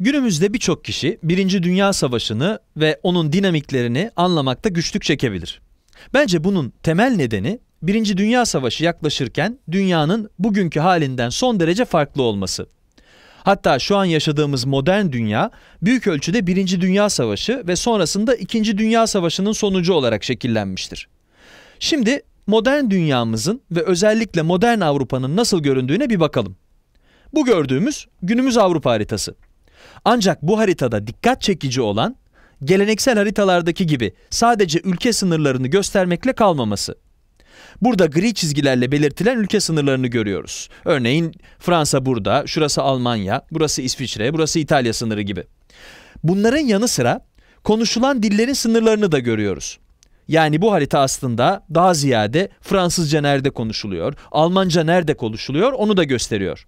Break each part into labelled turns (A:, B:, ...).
A: Günümüzde birçok kişi Birinci Dünya Savaşı'nı ve onun dinamiklerini anlamakta güçlük çekebilir. Bence bunun temel nedeni Birinci Dünya Savaşı yaklaşırken dünyanın bugünkü halinden son derece farklı olması. Hatta şu an yaşadığımız modern dünya büyük ölçüde Birinci Dünya Savaşı ve sonrasında İkinci Dünya Savaşı'nın sonucu olarak şekillenmiştir. Şimdi modern dünyamızın ve özellikle modern Avrupa'nın nasıl göründüğüne bir bakalım. Bu gördüğümüz günümüz Avrupa haritası. Ancak bu haritada dikkat çekici olan geleneksel haritalardaki gibi sadece ülke sınırlarını göstermekle kalmaması. Burada gri çizgilerle belirtilen ülke sınırlarını görüyoruz. Örneğin Fransa burada, şurası Almanya, burası İsviçre, burası İtalya sınırı gibi. Bunların yanı sıra konuşulan dillerin sınırlarını da görüyoruz. Yani bu harita aslında daha ziyade Fransızca nerede konuşuluyor, Almanca nerede konuşuluyor onu da gösteriyor.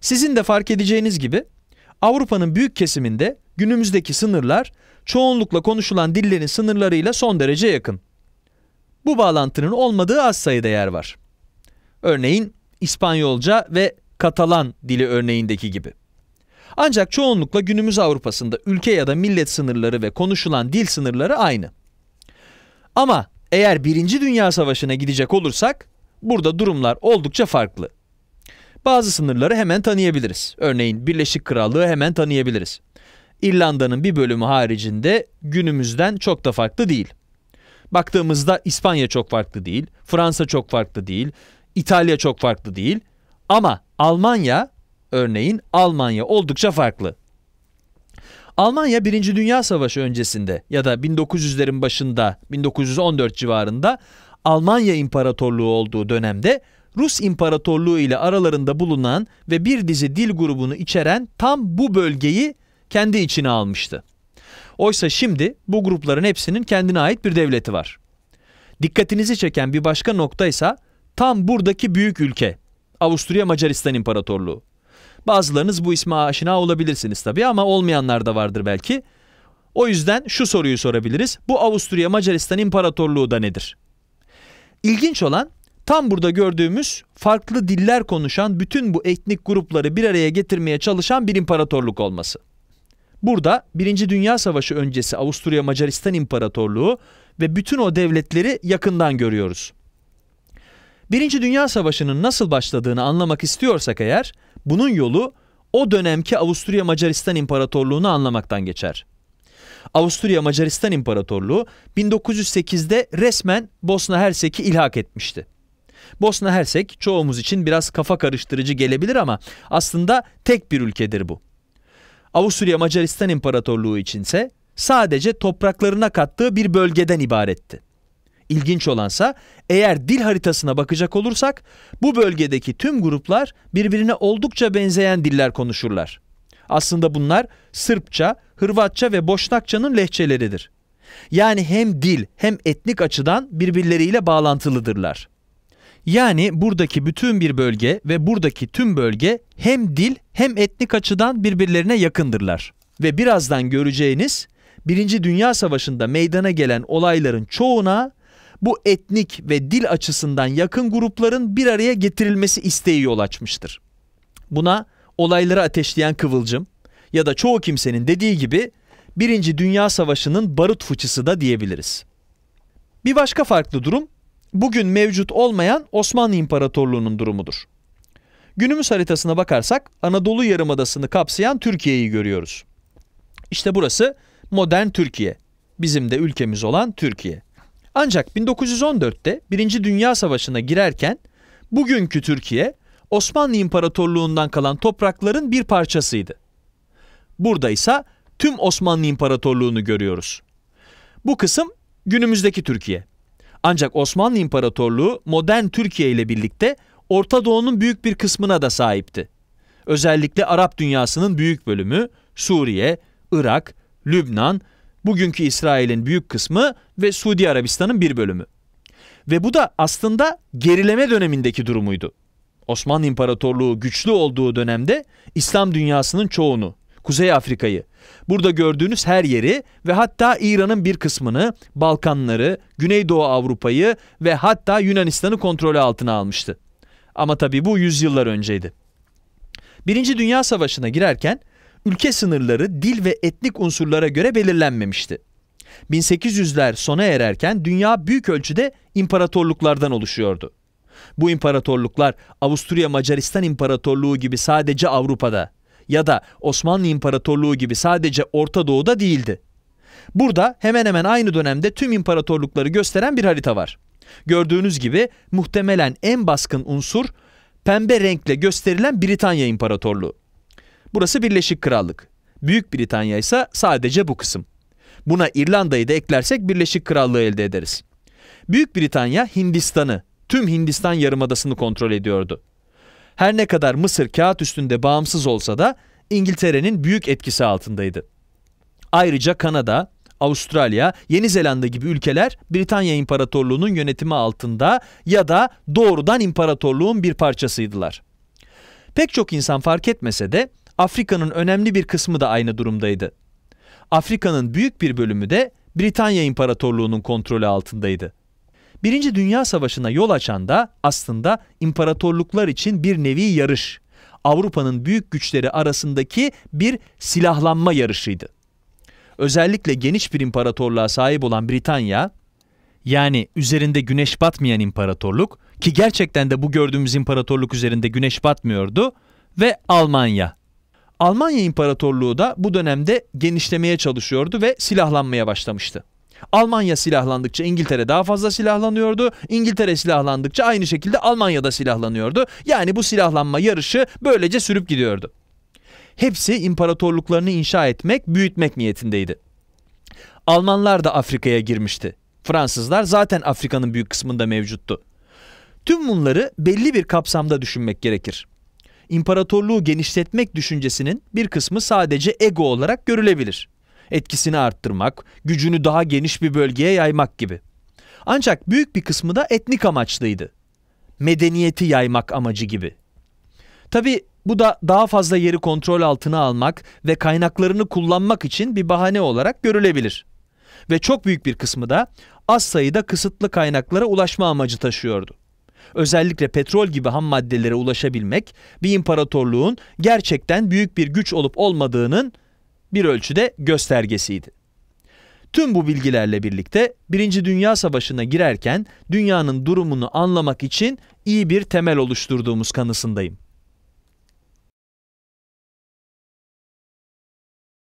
A: Sizin de fark edeceğiniz gibi Avrupa'nın büyük kesiminde günümüzdeki sınırlar çoğunlukla konuşulan dillerin sınırlarıyla son derece yakın. Bu bağlantının olmadığı az sayıda yer var. Örneğin İspanyolca ve Katalan dili örneğindeki gibi. Ancak çoğunlukla günümüz Avrupa'sında ülke ya da millet sınırları ve konuşulan dil sınırları aynı. Ama eğer Birinci Dünya Savaşı'na gidecek olursak burada durumlar oldukça farklı. Bazı sınırları hemen tanıyabiliriz. Örneğin Birleşik Krallığı hemen tanıyabiliriz. İrlanda'nın bir bölümü haricinde günümüzden çok da farklı değil. Baktığımızda İspanya çok farklı değil, Fransa çok farklı değil, İtalya çok farklı değil. Ama Almanya örneğin Almanya oldukça farklı. Almanya 1. Dünya Savaşı öncesinde ya da 1900'lerin başında 1914 civarında Almanya İmparatorluğu olduğu dönemde Rus İmparatorluğu ile aralarında bulunan ve bir dizi dil grubunu içeren tam bu bölgeyi kendi içine almıştı. Oysa şimdi bu grupların hepsinin kendine ait bir devleti var. Dikkatinizi çeken bir başka nokta ise tam buradaki büyük ülke Avusturya Macaristan İmparatorluğu. Bazılarınız bu isme aşina olabilirsiniz tabii ama olmayanlar da vardır belki. O yüzden şu soruyu sorabiliriz. Bu Avusturya Macaristan İmparatorluğu da nedir? İlginç olan Tam burada gördüğümüz farklı diller konuşan bütün bu etnik grupları bir araya getirmeye çalışan bir imparatorluk olması. Burada 1. Dünya Savaşı öncesi Avusturya Macaristan İmparatorluğu ve bütün o devletleri yakından görüyoruz. 1. Dünya Savaşı'nın nasıl başladığını anlamak istiyorsak eğer, bunun yolu o dönemki Avusturya Macaristan İmparatorluğunu anlamaktan geçer. Avusturya Macaristan İmparatorluğu 1908'de resmen Bosna Hersek'i ilhak etmişti. Bosna Hersek çoğumuz için biraz kafa karıştırıcı gelebilir ama aslında tek bir ülkedir bu. Avusturya Macaristan İmparatorluğu içinse sadece topraklarına kattığı bir bölgeden ibaretti. İlginç olansa eğer dil haritasına bakacak olursak bu bölgedeki tüm gruplar birbirine oldukça benzeyen diller konuşurlar. Aslında bunlar Sırpça, Hırvatça ve Boşnakça'nın lehçeleridir. Yani hem dil hem etnik açıdan birbirleriyle bağlantılıdırlar. Yani buradaki bütün bir bölge ve buradaki tüm bölge hem dil hem etnik açıdan birbirlerine yakındırlar. Ve birazdan göreceğiniz Birinci Dünya Savaşı'nda meydana gelen olayların çoğuna bu etnik ve dil açısından yakın grupların bir araya getirilmesi isteği yol açmıştır. Buna olayları ateşleyen kıvılcım ya da çoğu kimsenin dediği gibi Birinci Dünya Savaşı'nın barut fıçısı da diyebiliriz. Bir başka farklı durum bugün mevcut olmayan Osmanlı İmparatorluğu'nun durumudur. Günümüz haritasına bakarsak Anadolu Yarımadası'nı kapsayan Türkiye'yi görüyoruz. İşte burası modern Türkiye. Bizim de ülkemiz olan Türkiye. Ancak 1914'te 1. Dünya Savaşı'na girerken bugünkü Türkiye Osmanlı İmparatorluğu'ndan kalan toprakların bir parçasıydı. Burada ise tüm Osmanlı İmparatorluğu'nu görüyoruz. Bu kısım günümüzdeki Türkiye. Ancak Osmanlı İmparatorluğu modern Türkiye ile birlikte Orta Doğu'nun büyük bir kısmına da sahipti. Özellikle Arap dünyasının büyük bölümü Suriye, Irak, Lübnan, bugünkü İsrail'in büyük kısmı ve Suudi Arabistan'ın bir bölümü. Ve bu da aslında gerileme dönemindeki durumuydu. Osmanlı İmparatorluğu güçlü olduğu dönemde İslam dünyasının çoğunu Kuzey Afrika'yı. Burada gördüğünüz her yeri ve hatta İran'ın bir kısmını, Balkanları, Güneydoğu Avrupa'yı ve hatta Yunanistan'ı kontrolü altına almıştı. Ama tabii bu yüzyıllar önceydi. Birinci Dünya Savaşı'na girerken ülke sınırları dil ve etnik unsurlara göre belirlenmemişti. 1800'ler sona ererken dünya büyük ölçüde imparatorluklardan oluşuyordu. Bu imparatorluklar Avusturya Macaristan İmparatorluğu gibi sadece Avrupa'da ya da Osmanlı İmparatorluğu gibi sadece Orta Doğu'da değildi. Burada hemen hemen aynı dönemde tüm imparatorlukları gösteren bir harita var. Gördüğünüz gibi muhtemelen en baskın unsur pembe renkle gösterilen Britanya İmparatorluğu. Burası Birleşik Krallık. Büyük Britanya ise sadece bu kısım. Buna İrlanda'yı da eklersek Birleşik Krallığı elde ederiz. Büyük Britanya Hindistan'ı, tüm Hindistan yarımadasını kontrol ediyordu. Her ne kadar Mısır kağıt üstünde bağımsız olsa da İngiltere'nin büyük etkisi altındaydı. Ayrıca Kanada, Avustralya, Yeni Zelanda gibi ülkeler Britanya İmparatorluğu'nun yönetimi altında ya da doğrudan imparatorluğun bir parçasıydılar. Pek çok insan fark etmese de Afrika'nın önemli bir kısmı da aynı durumdaydı. Afrika'nın büyük bir bölümü de Britanya İmparatorluğu'nun kontrolü altındaydı. Birinci Dünya Savaşı'na yol açan da aslında imparatorluklar için bir nevi yarış. Avrupa'nın büyük güçleri arasındaki bir silahlanma yarışıydı. Özellikle geniş bir imparatorluğa sahip olan Britanya, yani üzerinde güneş batmayan imparatorluk ki gerçekten de bu gördüğümüz imparatorluk üzerinde güneş batmıyordu ve Almanya. Almanya İmparatorluğu da bu dönemde genişlemeye çalışıyordu ve silahlanmaya başlamıştı. Almanya silahlandıkça İngiltere daha fazla silahlanıyordu. İngiltere silahlandıkça aynı şekilde Almanya da silahlanıyordu. Yani bu silahlanma yarışı böylece sürüp gidiyordu. Hepsi imparatorluklarını inşa etmek, büyütmek niyetindeydi. Almanlar da Afrika'ya girmişti. Fransızlar zaten Afrika'nın büyük kısmında mevcuttu. Tüm bunları belli bir kapsamda düşünmek gerekir. İmparatorluğu genişletmek düşüncesinin bir kısmı sadece ego olarak görülebilir etkisini arttırmak, gücünü daha geniş bir bölgeye yaymak gibi. Ancak büyük bir kısmı da etnik amaçlıydı. Medeniyeti yaymak amacı gibi. Tabi bu da daha fazla yeri kontrol altına almak ve kaynaklarını kullanmak için bir bahane olarak görülebilir. Ve çok büyük bir kısmı da az sayıda kısıtlı kaynaklara ulaşma amacı taşıyordu. Özellikle petrol gibi ham maddelere ulaşabilmek bir imparatorluğun gerçekten büyük bir güç olup olmadığının bir ölçüde göstergesiydi. Tüm bu bilgilerle birlikte Birinci Dünya Savaşı'na girerken dünyanın durumunu anlamak için iyi bir temel oluşturduğumuz kanısındayım.